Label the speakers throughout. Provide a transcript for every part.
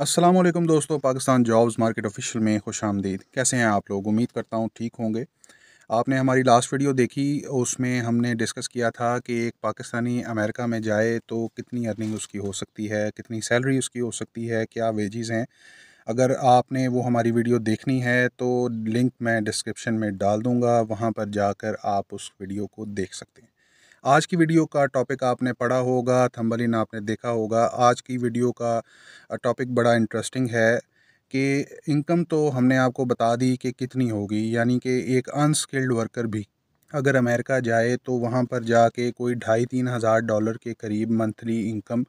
Speaker 1: असलम दोस्तों Pakistan jobs market official में खुश आमदीद कैसे हैं आप लोग उम्मीद करता हूँ ठीक होंगे आपने हमारी लास्ट वीडियो देखी उसमें हमने डिस्कस किया था कि एक पाकिस्तानी अमेरिका में जाए तो कितनी अर्निंग उसकी हो सकती है कितनी सैलरी उसकी हो सकती है क्या वेजेस हैं अगर आपने वो हमारी वीडियो देखनी है तो लिंक मैं डिस्क्रिप्शन में डाल दूँगा वहाँ पर जाकर आप उस वीडियो को देख सकते हैं आज की वीडियो का टॉपिक आपने पढ़ा होगा थम्बलिन आपने देखा होगा आज की वीडियो का टॉपिक बड़ा इंटरेस्टिंग है कि इनकम तो हमने आपको बता दी कि कितनी होगी यानी कि एक अनस्किल्ड वर्कर भी अगर अमेरिका जाए तो वहाँ पर जाके कोई ढाई तीन हज़ार डॉलर के करीब मंथली इनकम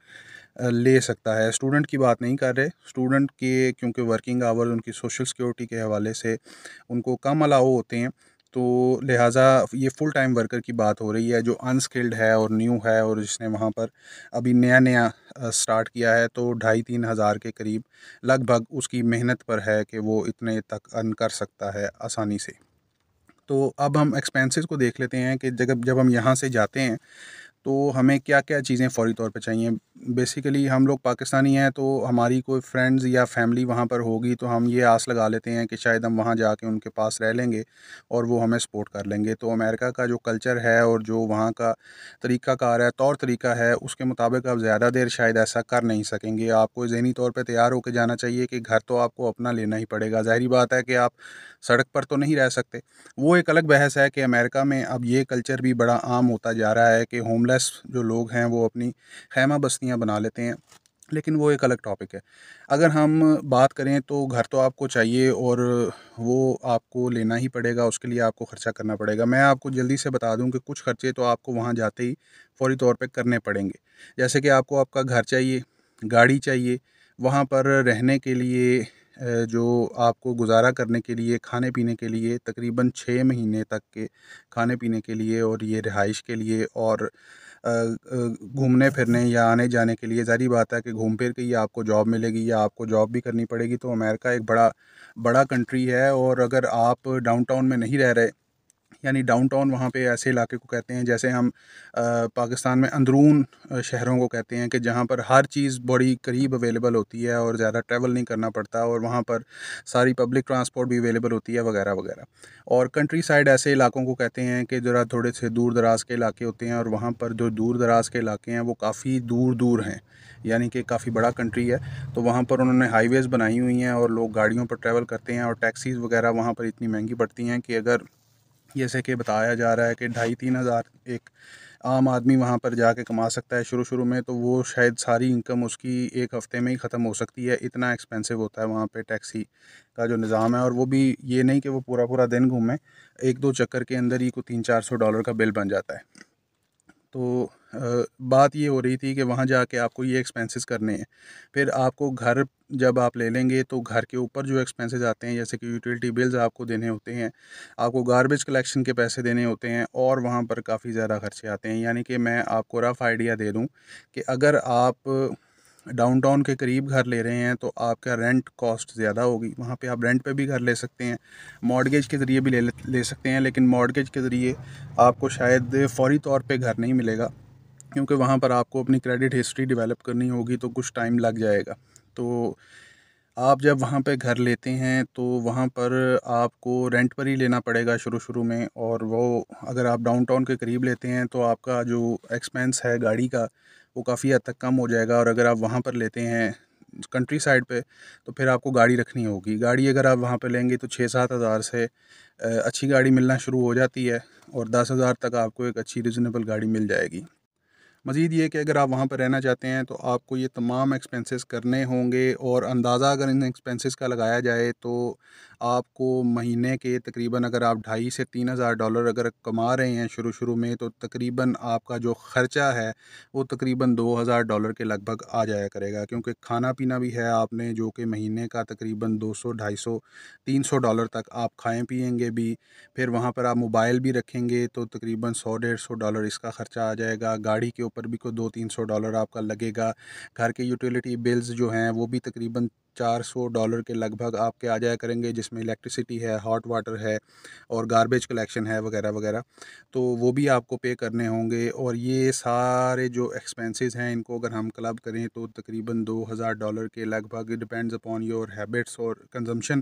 Speaker 1: ले सकता है स्टूडेंट की बात नहीं कर रहे स्टूडेंट के क्योंकि वर्किंग आवर्स उनकी सोशल सिक्योरिटी के हवाले से उनको कम अलाउ होते हैं तो लिहाजा ये फ़ुल टाइम वर्कर की बात हो रही है जो अनस्किल्ड है और न्यू है और जिसने वहाँ पर अभी नया नया स्टार्ट किया है तो ढाई तीन हज़ार के करीब लगभग उसकी मेहनत पर है कि वो इतने तक अर्न कर सकता है आसानी से तो अब हम एक्सपेंसेस को देख लेते हैं कि जब जब हम यहाँ से जाते हैं तो हमें क्या क्या चीज़ें फ़ौरी तौर पर चाहिए बेसिकली हम लोग पाकिस्तानी हैं तो हमारी कोई फ्रेंड्स या फैमिली वहाँ पर होगी तो हम ये आस लगा लेते हैं कि शायद हम वहाँ जाके उनके पास रह लेंगे और वो हमें सपोर्ट कर लेंगे तो अमेरिका का जो कल्चर है और जो वहाँ का तरीका कार है तौर तरीका है उसके मुताबिक आप ज़्यादा देर शायद ऐसा कर नहीं सकेंगे आपको जहनी तौर पर तैयार होकर जाना चाहिए कि घर तो आपको अपना लेना ही पड़ेगा ज़ाहरी बात है कि आप सड़क पर तो नहीं रह सकते वो एक अलग बहस है कि अमेरिका में अब ये कल्चर भी बड़ा आम होता जा रहा है कि होमलेस होमलेस जो लोग हैं वो अपनी खैमा बस्तियाँ बना लेते हैं लेकिन वो एक अलग टॉपिक है अगर हम बात करें तो घर तो आपको चाहिए और वो आपको लेना ही पड़ेगा उसके लिए आपको ख़र्चा करना पड़ेगा मैं आपको जल्दी से बता दूं कि कुछ खर्चे तो आपको वहाँ जाते ही फौरी तौर पे करने पड़ेंगे जैसे कि आपको आपका घर चाहिए गाड़ी चाहिए वहाँ पर रहने के लिए जो आपको गुज़ारा करने के लिए खाने पीने के लिए तकरीबन छः महीने तक के खाने पीने के लिए और ये रिहाइश के लिए और घूमने फिरने या आने जाने के लिए ज़ारी बात है कि घूम फिर के ही आपको जॉब मिलेगी या आपको जॉब भी करनी पड़ेगी तो अमेरिका एक बड़ा बड़ा कंट्री है और अगर आप डाउनटाउन में नहीं रह रहे यानी डाउनटाउन वहाँ पे ऐसे इलाके को कहते हैं जैसे हम पाकिस्तान में अंदरून शहरों को कहते हैं कि जहाँ पर हर चीज़ बड़ी करीब अवेलेबल होती है और ज़्यादा ट्रैवल नहीं करना पड़ता और वहाँ पर सारी पब्लिक ट्रांसपोर्ट भी अवेलेबल होती है वगैरह वगैरह और कंट्री साइड ऐसे इलाकों को कहते हैं कि ज़रा थोड़े से दूर दराज के इलाके होते हैं और वहाँ पर जो दूर दराज के इलाके हैं वो काफ़ी दूर दूर हैं यानी कि काफ़ी बड़ा कंट्री है तो वहाँ पर उन्होंने हाईवेज़ बनाई हुई हैं और लोग गाड़ियों पर ट्रैवल करते हैं और टैक्सीज़ वगैरह वहाँ पर इतनी महंगी पड़ती हैं कि अगर जैसे कि बताया जा रहा है कि ढाई तीन हज़ार एक आम आदमी वहाँ पर जाके कमा सकता है शुरू शुरू में तो वो शायद सारी इनकम उसकी एक हफ़्ते में ही ख़त्म हो सकती है इतना एक्सपेंसिव होता है वहाँ पे टैक्सी का जो निज़ाम है और वो भी ये नहीं कि वो पूरा पूरा दिन घूमें एक दो चक्कर के अंदर ही को तीन चार सौ डॉलर का बिल बन जाता है तो बात ये हो रही थी कि वहाँ जाके आपको ये एक्सपेंसेस करने हैं फिर आपको घर जब आप ले लेंगे तो घर के ऊपर जो एक्सपेंसेस आते हैं जैसे कि यूटिलिटी बिल्स आपको देने होते हैं आपको गारबेज कलेक्शन के पैसे देने होते हैं और वहाँ पर काफ़ी ज़्यादा खर्चे आते हैं यानी कि मैं आपको रफ़ आइडिया दे दूँ कि अगर आप डाउनटाउन के करीब घर ले रहे हैं तो आपका रेंट कॉस्ट ज़्यादा होगी वहाँ पे आप रेंट पे भी घर ले सकते हैं मॉडगेज के ज़रिए भी ले ले सकते हैं लेकिन मॉडगेज के ज़रिए आपको शायद फौरी तौर पे घर नहीं मिलेगा क्योंकि वहाँ पर आपको अपनी क्रेडिट हिस्ट्री डिवेलप करनी होगी तो कुछ टाइम लग जाएगा तो आप जब वहाँ पे घर लेते हैं तो वहाँ पर आपको रेंट पर ही लेना पड़ेगा शुरू शुरू में और वो अगर आप डाउनटाउन के करीब लेते हैं तो आपका जो एक्सपेंस है गाड़ी का वो काफ़ी हद तक कम हो जाएगा और अगर आप वहाँ पर लेते हैं कंट्री साइड पे तो फिर आपको गाड़ी रखनी होगी गाड़ी अगर आप वहाँ पर लेंगे तो छः सात हज़ार से अच्छी गाड़ी मिलना शुरू हो जाती है और दस हज़ार तक आपको एक अच्छी रिजनेबल गाड़ी मिल जाएगी मज़ीद ये कि अगर आप वहाँ पर रहना चाहते हैं तो आपको ये तमाम एक्सपेंसेस करने होंगे और अंदाज़ा अगर इन एक्सपेंसेस का लगाया जाए तो आपको महीने के तकरीबन अगर आप ढाई से तीन हज़ार डॉलर अगर कमा रहे हैं शुरू शुरू में तो तकरीबन आपका जो ख़र्चा है वो तकरीबन दो हज़ार डॉलर के लगभग आ जाया करेगा क्योंकि खाना पीना भी है आपने जो कि महीने का तकरीबन दो सौ ढाई सौ तीन सौ डॉलर तक आप खाएँ पियेंगे भी फिर वहाँ पर आप मोबाइल भी रखेंगे तो तकरीबन सौ डेढ़ सौ डॉलर इसका ख़र्चा आ जाएगा गाड़ी के पर भी कोई दो तीन सौ डॉलर आपका लगेगा घर के यूटिलिटी बिल्स जो हैं वो भी तकरीबन 400 डॉलर के लगभग आपके आ जाया करेंगे जिसमें इलेक्ट्रिसिटी है हॉट वाटर है और गारबेज कलेक्शन है वगैरह वगैरह तो वो भी आपको पे करने होंगे और ये सारे जो एक्सपेंसेस हैं इनको अगर हम क्लब करें तो तकरीबन 2000 डॉलर के लगभग डिपेंड्स अपॉन योर हैबिट्स और कंजम्पशन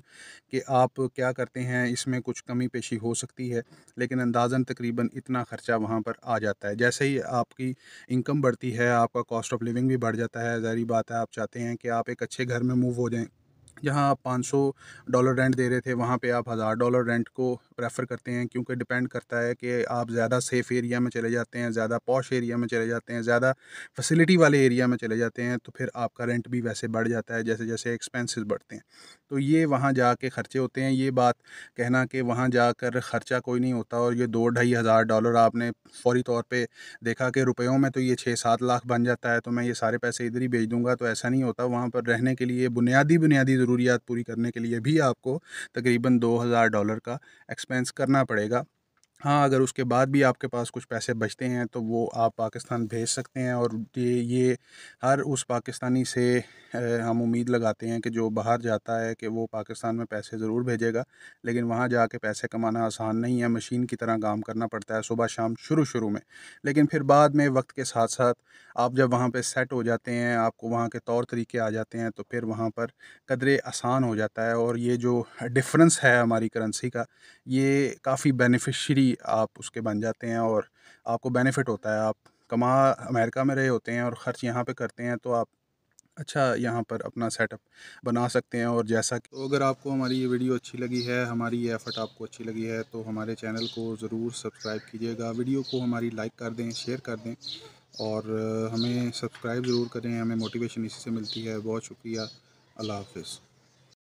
Speaker 1: कि आप क्या करते हैं इसमें कुछ कमी पेशी हो सकती है लेकिन अंदाजन तकरीबन इतना ख़र्चा वहाँ पर आ जाता है जैसे ही आपकी इनकम बढ़ती है आपका कॉस्ट ऑफ लिविंग भी बढ़ जाता है ज़ाहरी बात है आप चाहते हैं कि आप एक अच्छे घर में मूव हो जाएँ जहाँ आप पाँच सौ डॉलर रेंट दे रहे थे वहाँ पे आप हज़ार डॉलर रेंट को प्रेफर करते हैं क्योंकि डिपेंड करता है कि आप ज़्यादा सेफ़ एरिया में चले जाते हैं ज़्यादा पॉश एरिया में चले जाते हैं ज़्यादा फैसिलिटी वाले एरिया में चले जाते हैं तो फिर आपका रेंट भी वैसे बढ़ जाता है जैसे जैसे एक्सपेंसेस बढ़ते हैं तो ये वहाँ जा के ख़र्चे होते हैं ये बात कहना कि वहाँ जाकर ख़र्चा कोई नहीं होता और ये दो ढाई हज़ार डॉलर आपने फौरी तौर पे देखा कि रुपयों में तो ये छः सात लाख बन जाता है तो मैं ये सारे पैसे इधर ही भेज दूँगा तो ऐसा नहीं होता वहाँ पर रहने के लिए बुनियादी बुनियादी ज़रूरियात पूरी करने के लिए भी आपको तकरीबन दो हज़ार डॉलर का एक्सपेंस करना पड़ेगा हाँ अगर उसके बाद भी आपके पास कुछ पैसे बचते हैं तो वो आप पाकिस्तान भेज सकते हैं और ये ये हर उस पाकिस्तानी से हम उम्मीद लगाते हैं कि जो बाहर जाता है कि वो पाकिस्तान में पैसे ज़रूर भेजेगा लेकिन वहाँ जा के पैसे कमाना आसान नहीं है मशीन की तरह काम करना पड़ता है सुबह शाम शुरू शुरू में लेकिन फिर बाद में वक्त के साथ साथ आप जब वहाँ पर सेट हो जाते हैं आपको वहाँ के तौर तरीके आ जाते हैं तो फिर वहाँ पर कदरे आसान हो जाता है और ये जो डिफरेंस है हमारी करेंसी का ये काफ़ी बेनिफिशरी आप उसके बन जाते हैं और आपको बेनिफिट होता है आप कमा अमेरिका में रहे होते हैं और ख़र्च यहाँ पे करते हैं तो आप अच्छा यहाँ पर अपना सेटअप बना सकते हैं और जैसा कि तो अगर आपको हमारी ये वीडियो अच्छी लगी है हमारी ये एफ़र्ट आपको अच्छी लगी है तो हमारे चैनल को ज़रूर सब्सक्राइब कीजिएगा वीडियो को हमारी लाइक कर दें शेयर कर दें और हमें सब्सक्राइब ज़रूर करें हमें मोटिवेशन इसी से मिलती है बहुत शुक्रिया अल्लाह हाफिज़